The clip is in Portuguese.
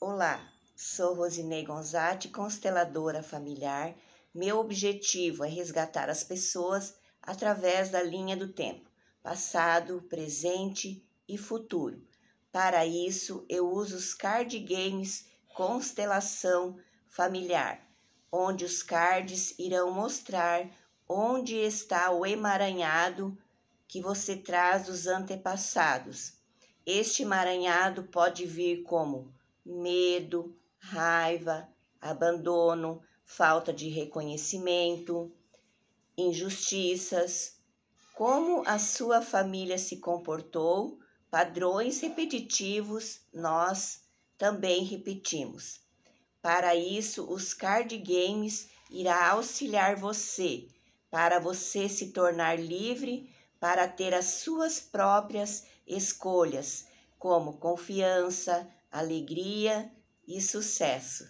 Olá, sou Rosinei Gonzatti, consteladora familiar. Meu objetivo é resgatar as pessoas através da linha do tempo, passado, presente e futuro. Para isso, eu uso os card games Constelação Familiar, onde os cards irão mostrar onde está o emaranhado que você traz dos antepassados. Este emaranhado pode vir como medo, raiva, abandono, falta de reconhecimento, injustiças, como a sua família se comportou, padrões repetitivos nós também repetimos. Para isso, os card games irá auxiliar você para você se tornar livre para ter as suas próprias escolhas, como confiança, alegria e sucesso.